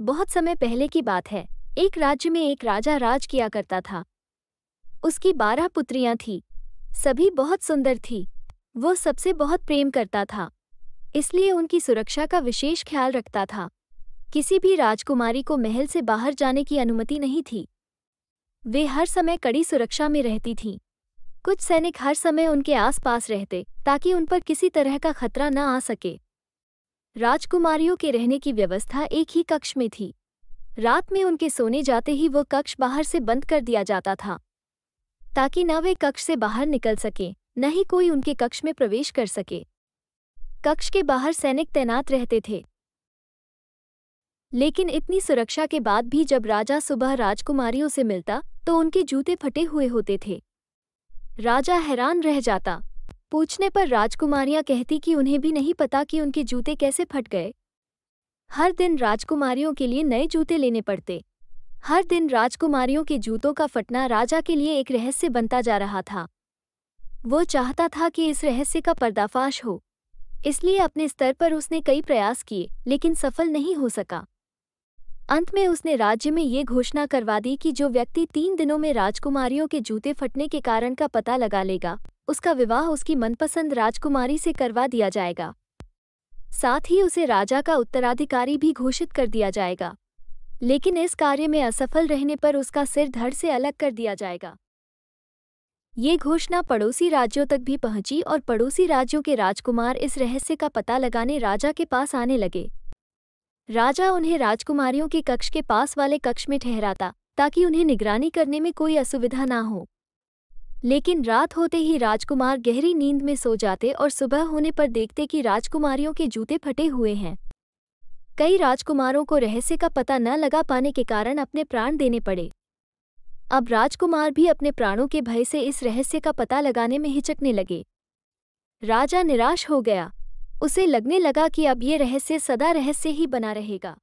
बहुत समय पहले की बात है एक राज्य में एक राजा राज किया करता था उसकी बारह पुत्रियां थीं सभी बहुत सुंदर थीं वो सबसे बहुत प्रेम करता था इसलिए उनकी सुरक्षा का विशेष ख्याल रखता था किसी भी राजकुमारी को महल से बाहर जाने की अनुमति नहीं थी वे हर समय कड़ी सुरक्षा में रहती थीं कुछ सैनिक हर समय उनके आसपास रहते ताकि उन पर किसी तरह का खतरा न आ सके राजकुमारियों के रहने की व्यवस्था एक ही कक्ष में थी रात में उनके सोने जाते ही वह कक्ष बाहर से बंद कर दिया जाता था ताकि न वे कक्ष से बाहर निकल सके न ही कोई उनके कक्ष में प्रवेश कर सके कक्ष के बाहर सैनिक तैनात रहते थे लेकिन इतनी सुरक्षा के बाद भी जब राजा सुबह राजकुमारियों से मिलता तो उनके जूते फटे हुए होते थे राजा हैरान रह जाता पूछने पर राजकुमारियां कहती कि उन्हें भी नहीं पता कि उनके जूते कैसे फट गए हर दिन राजकुमारियों के लिए नए जूते लेने पड़ते हर दिन राजकुमारियों के जूतों का फटना राजा के लिए एक रहस्य बनता जा रहा था वो चाहता था कि इस रहस्य का पर्दाफाश हो इसलिए अपने स्तर पर उसने कई प्रयास किए लेकिन सफल नहीं हो सका अंत में उसने राज्य में ये घोषणा करवा दी कि जो व्यक्ति तीन दिनों में राजकुमारियों के जूते फटने के कारण का पता लगा लेगा उसका विवाह उसकी मनपसंद राजकुमारी से करवा दिया जाएगा साथ ही उसे राजा का उत्तराधिकारी भी घोषित कर दिया जाएगा लेकिन इस कार्य में असफल रहने पर उसका सिर धड़ से अलग कर दिया जाएगा ये घोषणा पड़ोसी राज्यों तक भी पहुंची और पड़ोसी राज्यों के राजकुमार इस रहस्य का पता लगाने राजा के पास आने लगे राजा उन्हें राजकुमारियों के कक्ष के पास वाले कक्ष में ठहराता ताकि उन्हें निगरानी करने में कोई असुविधा ना हो लेकिन रात होते ही राजकुमार गहरी नींद में सो जाते और सुबह होने पर देखते कि राजकुमारियों के जूते फटे हुए हैं कई राजकुमारों को रहस्य का पता न लगा पाने के कारण अपने प्राण देने पड़े अब राजकुमार भी अपने प्राणों के भय से इस रहस्य का पता लगाने में हिचकने लगे राजा निराश हो गया उसे लगने लगा कि अब ये रहस्य सदा रहस्य ही बना रहेगा